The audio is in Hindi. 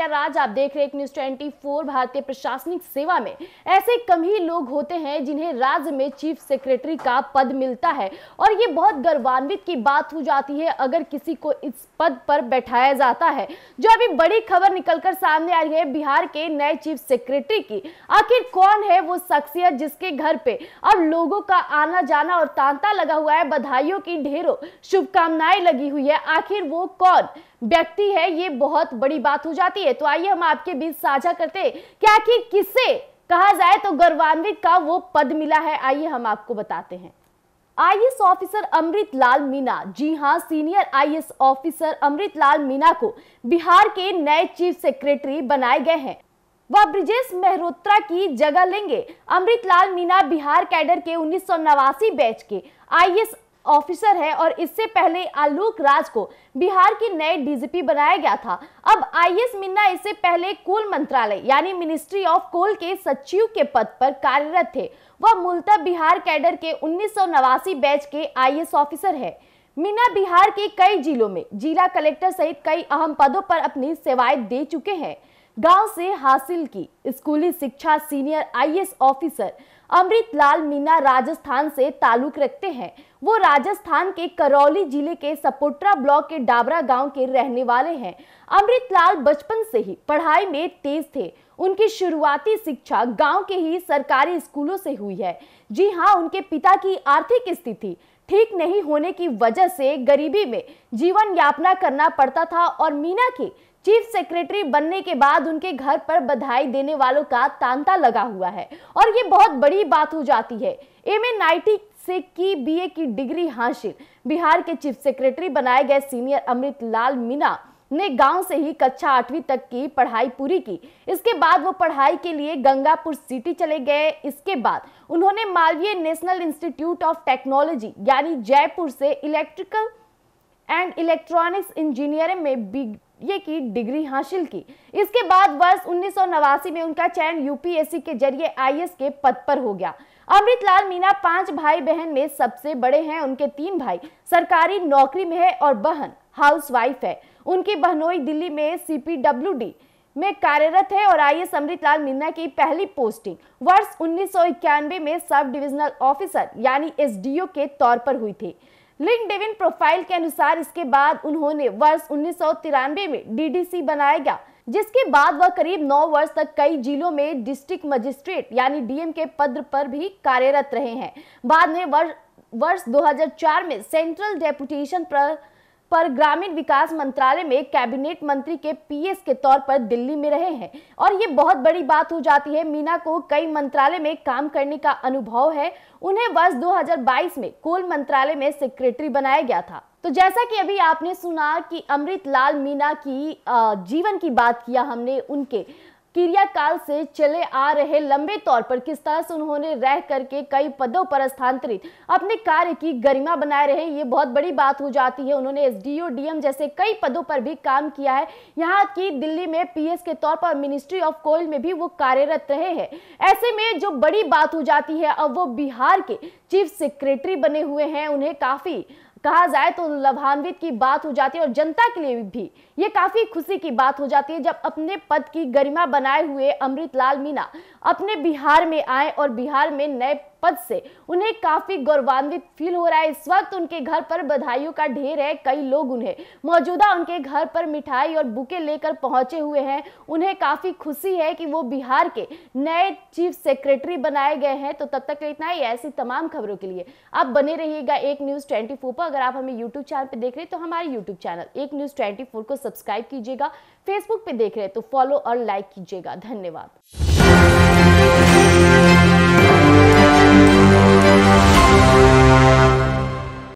खबरिया राज आप देख रहे न्यूज ट्वेंटी फोर भारतीय प्रशासनिक सेवा में ऐसे कम ही लोग होते हैं जिन्हें राज्य में चीफ सेक्रेटरी का पद मिलता है और ये बहुत गर्वान्वित की बात हो जाती है अगर किसी को इस पद पर बैठाया जाता है जो अभी बड़ी खबर निकलकर सामने आ रही है बिहार के नए चीफ सेक्रेटरी की आखिर कौन है वो शख्सियत जिसके घर पे अब लोगों का आना जाना और तांता लगा हुआ है बधाइयों की ढेरों शुभकामनाएं लगी हुई है आखिर वो कौन व्यक्ति है ये बहुत बड़ी बात हो जाती है तो आइए हम आपके बीच साझा करते क्या कि किससे कहा जाए तो गौरवान्वित का वो पद मिला है आइए हम आपको बताते हैं आईएएस ऑफिसर अमृत लाल मीना जी हां senior IAS officer Amrit Lal Meena को बिहार के नए चीफ सेक्रेटरी बनाए गए हैं वह ब्रिजेश मेहरोत्रा की जगह लेंगे अमृत लाल मीना बिहार कैडर के उन्नीस बैच के आईएएस ऑफिसर है और इससे पहले आलोक राज को बिहार के नए डीजीपी बनाया गया था अब आईएस मिन्ना इससे पहले कोल मंत्रालय यानी मिनिस्ट्री ऑफ कोल के सचिव के पद पर कार्यरत थे वह मूलतः बिहार कैडर के उन्नीस बैच के आईएएस ऑफिसर है मीना बिहार के कई जिलों में जिला कलेक्टर सहित कई अहम पदों पर अपनी सेवाएं दे चुके हैं गांव से हासिल की स्कूली शिक्षा senior IAS officer Amrit Lal Meena Rajasthan से ताल्लुक रखते हैं वो राजस्थान के करौली जिले के सपोट्रा ब्लॉक के डाबरा गांव के रहने वाले हैं अमृत लाल बचपन से ही पढ़ाई में तेज थे उनकी शुरुआती शिक्षा गांव के ही सरकारी स्कूलों से हुई है जी हां उनके पिता की आर्थिक स्थिति ठीक नहीं होने की वजह से गरीबी में जीवन यापना करना पड़ता था और मीना की चीफ सेक्रेटरी बनने के बाद उनके घर पर बधाई देने वालों का तांता लगा हुआ है और ये बहुत बड़ी बात हो जाती है एम ए से की बीए की डिग्री हासिल बिहार के चीफ सेक्रेटरी बनाए गए सीनियर अमृत लाल मीना ने गांव से ही कक्षा आठवीं तक की पढ़ाई पूरी की इसके बाद वो पढ़ाई के लिए गंगापुर सिटी चले गए इसके बाद उन्होंने Malaviya national institute of technology यानी जयपुर से इलेक्ट्रिकल एंड इलेक्ट्रॉनिक्स इंजीनियरिंग में ये की डिग्री हासिल की इसके बाद वर्ष उन्नीस में उनका चयन यूपीएससी के जरिए आई के पद पर हो गया अमृतलाल मीना पांच भाई बहन में सबसे बड़े हैं उनके तीन भाई सरकारी नौकरी में है और बहन हाउसवाइफ है उनकी बहनोई दिल्ली में सीपीडब्ल्यूडी में कार्यरत है और आई एस अमृतलाल मीना की पहली पोस्टिंग वर्ष उन्नीस में सब डिविजनल ऑफिसर यानी एसडीओ के तौर पर हुई थी लिंकडिन प्रोफाइल के अनुसार इसके बाद उन्होंने वर्ष उन्नीस में डीडीसी बनाया गया जिसके बाद वह करीब नौ वर्ष तक कई जिलों में डिस्ट्रिक्ट मजिस्ट्रेट यानी डीएम के पद पर भी कार्यरत रहे हैं बाद में वर्ष वर्ष 2004 में सेंट्रल डेपुटेशन पर पर ग्रामीण विकास मंत्रालय में कैबिनेट मंत्री के पीएस के तौर पर दिल्ली में रहे हैं और ये बहुत बड़ी बात हो जाती है मीना को कई मंत्रालय में काम करने का अनुभव है उन्हें वर्ष 2022 में कोल मंत्रालय में सेक्रेटरी बनाया गया था तो जैसा कि अभी आपने सुना कि अमृत लाल मीना की जीवन की बात किया हमने उनके क्रियाकाल से चले आ रहे लंबे तौर पर किस तरह से उन्होंने रह करके कई पदों पर स्थानांतरित अपने कार्य की गरिमा बनाए रहे ये बहुत बड़ी बात हो जाती है उन्होंने एस डीएम जैसे कई पदों पर भी काम किया है यहाँ की दिल्ली में पीएस के तौर पर मिनिस्ट्री ऑफ कोयल में भी वो कार्यरत रहे हैं ऐसे में जो बड़ी बात हो जाती है अब वो बिहार के चीफ सेक्रेटरी बने हुए हैं उन्हें काफ़ी कहा जाए तो लाभान्वित की बात हो जाती है और जनता के लिए भी ये काफ़ी खुशी की बात हो जाती है जब अपने पद की गरिमा बनाए हुए अमृतलाल मीना अपने बिहार में आए और बिहार में नए पद से उन्हें काफी गौरवान्वित फील हो रहा है इस वक्त उनके घर पर बधाइयों का ढेर है कई लोग उन्हें मौजूदा उनके घर पर मिठाई और बुके लेकर पहुंचे हुए हैं उन्हें काफी खुशी है कि वो बिहार के नए चीफ सेक्रेटरी बनाए गए हैं तो तब तक इतना ही ऐसी तमाम खबरों के लिए आप बने रहिएगा एक न्यूज ट्वेंटी पर अगर आप हमें यूट्यूब चैनल पर देख रहे हैं तो हमारे यूट्यूब चैनल एक न्यूज ट्वेंटी को सब्सक्राइब कीजिएगा फेसबुक पे देख रहे हैं तो फॉलो और लाइक कीजिएगा धन्यवाद